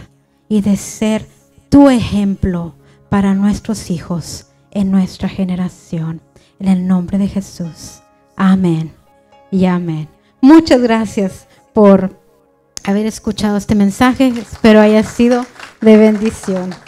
y de ser tu ejemplo para nuestros hijos en nuestra generación. En el nombre de Jesús. Amén y amén. Muchas gracias por haber escuchado este mensaje. Espero haya sido de bendición.